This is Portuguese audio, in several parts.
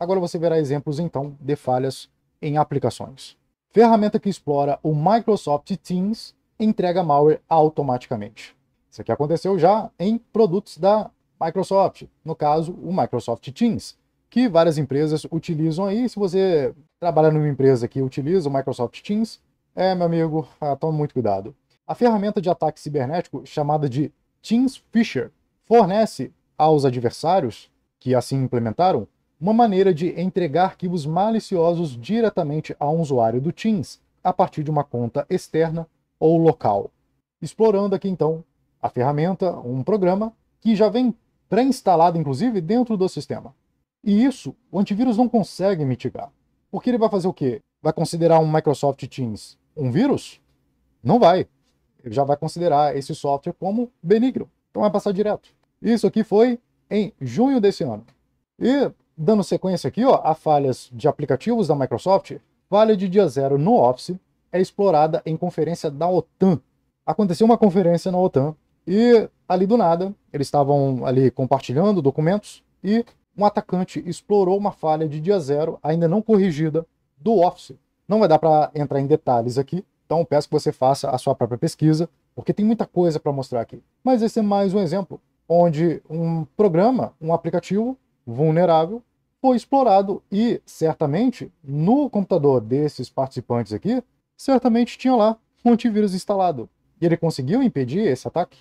Agora você verá exemplos então de falhas em aplicações. Ferramenta que explora o Microsoft Teams entrega malware automaticamente. Isso aqui aconteceu já em produtos da Microsoft, no caso o Microsoft Teams, que várias empresas utilizam aí. Se você trabalha numa empresa que utiliza o Microsoft Teams, é meu amigo, ah, tome muito cuidado. A ferramenta de ataque cibernético chamada de Teams Fisher fornece aos adversários que assim implementaram uma maneira de entregar arquivos maliciosos diretamente a um usuário do Teams a partir de uma conta externa ou local. Explorando aqui então a ferramenta, um programa que já vem pré-instalado inclusive dentro do sistema. E isso o antivírus não consegue mitigar. Porque ele vai fazer o quê? Vai considerar um Microsoft Teams um vírus? Não vai. Ele já vai considerar esse software como benigno. Então vai passar direto. Isso aqui foi em junho desse ano. E dando sequência aqui ó, a falhas de aplicativos da Microsoft, falha de dia zero no Office é explorada em conferência da OTAN. Aconteceu uma conferência na OTAN e ali do nada eles estavam ali compartilhando documentos e um atacante explorou uma falha de dia zero ainda não corrigida do Office. Não vai dar para entrar em detalhes aqui, então peço que você faça a sua própria pesquisa, porque tem muita coisa para mostrar aqui. Mas esse é mais um exemplo onde um programa, um aplicativo vulnerável foi explorado e, certamente, no computador desses participantes aqui, certamente tinha lá um antivírus instalado. E ele conseguiu impedir esse ataque?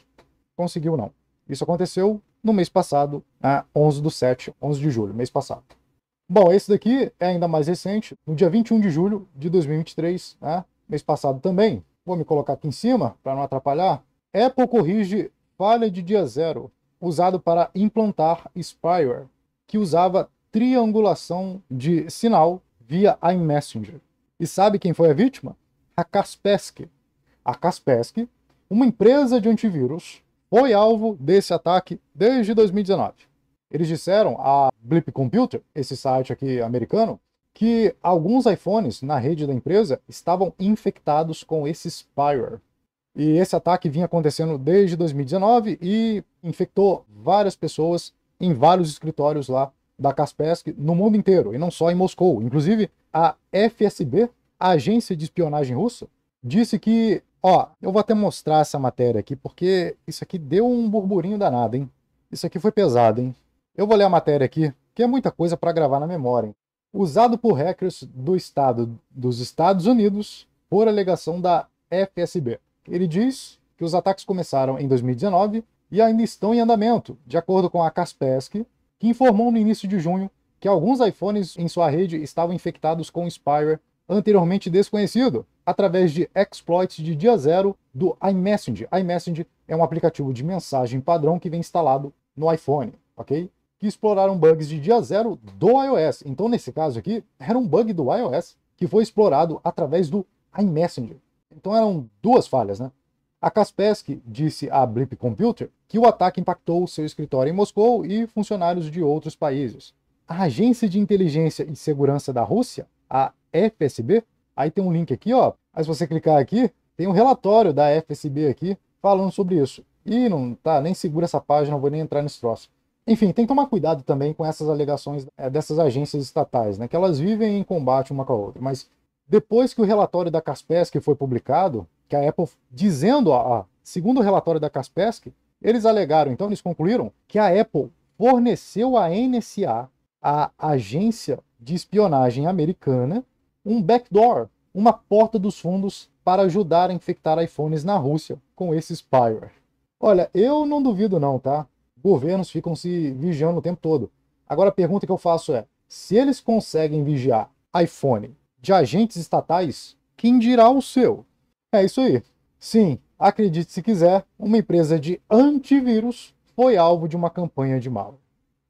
Conseguiu não. Isso aconteceu no mês passado, a 11 do 7, 11 de julho, mês passado. Bom, esse daqui é ainda mais recente, no dia 21 de julho de 2023, né? Tá? mês passado também. Vou me colocar aqui em cima para não atrapalhar. Apple corrige falha de dia zero, usado para implantar spyware, que usava triangulação de sinal via iMessenger. E sabe quem foi a vítima? A Kaspersky. A Kaspersky, uma empresa de antivírus, foi alvo desse ataque desde 2019. Eles disseram à Blip Computer, esse site aqui americano, que alguns iPhones na rede da empresa estavam infectados com esse spyware. E esse ataque vinha acontecendo desde 2019 e infectou várias pessoas em vários escritórios lá da Kaspersky no mundo inteiro, e não só em Moscou. Inclusive, a FSB, a agência de espionagem russa, disse que, ó, eu vou até mostrar essa matéria aqui, porque isso aqui deu um burburinho danado, hein? Isso aqui foi pesado, hein? Eu vou ler a matéria aqui, que é muita coisa para gravar na memória. Hein? Usado por hackers do estado dos Estados Unidos por alegação da FSB. Ele diz que os ataques começaram em 2019 e ainda estão em andamento. De acordo com a Kaspersky, que informou no início de junho que alguns iPhones em sua rede estavam infectados com spyware anteriormente desconhecido, através de exploits de dia zero do iMessage. iMessage é um aplicativo de mensagem padrão que vem instalado no iPhone, ok? Que exploraram bugs de dia zero do iOS. Então, nesse caso aqui, era um bug do iOS que foi explorado através do iMessage. Então, eram duas falhas, né? A Kaspersky disse à Blip Computer que o ataque impactou seu escritório em Moscou e funcionários de outros países. A Agência de Inteligência e Segurança da Rússia, a FSB, aí tem um link aqui, ó. Aí se você clicar aqui, tem um relatório da FSB aqui falando sobre isso. E não tá nem segura essa página, não vou nem entrar nesse troço. Enfim, tem que tomar cuidado também com essas alegações é, dessas agências estatais, né? Que elas vivem em combate uma com a outra. Mas depois que o relatório da Kaspersky foi publicado, que a Apple, dizendo a, a segundo o relatório da Kaspersky, eles alegaram, então eles concluíram, que a Apple forneceu à NSA, a agência de espionagem americana, um backdoor, uma porta dos fundos para ajudar a infectar iPhones na Rússia com esse spyware. Olha, eu não duvido não, tá? Governos ficam se vigiando o tempo todo. Agora a pergunta que eu faço é, se eles conseguem vigiar iPhone de agentes estatais, quem dirá o seu? É isso aí. Sim, acredite se quiser, uma empresa de antivírus foi alvo de uma campanha de malware.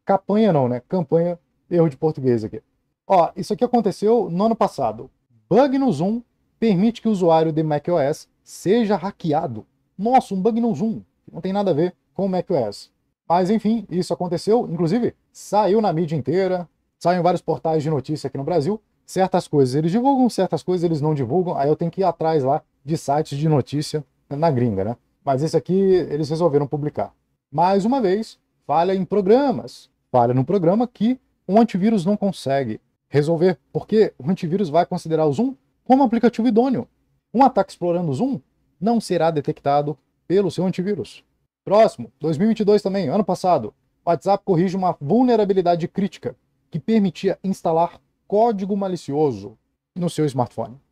Campanha não, né? Campanha, erro de português aqui. Ó, isso aqui aconteceu no ano passado. Bug no Zoom permite que o usuário de macOS seja hackeado. Nossa, um bug no Zoom. Não tem nada a ver com o macOS. Mas enfim, isso aconteceu. Inclusive, saiu na mídia inteira, saiu em vários portais de notícia aqui no Brasil. Certas coisas eles divulgam, certas coisas eles não divulgam. Aí eu tenho que ir atrás lá de sites de notícia na gringa, né? Mas esse aqui eles resolveram publicar. Mais uma vez, falha em programas. Falha num programa que o antivírus não consegue resolver, porque o antivírus vai considerar o Zoom como aplicativo idôneo. Um ataque explorando o Zoom não será detectado pelo seu antivírus. Próximo, 2022 também, ano passado, WhatsApp corrige uma vulnerabilidade crítica que permitia instalar código malicioso no seu smartphone.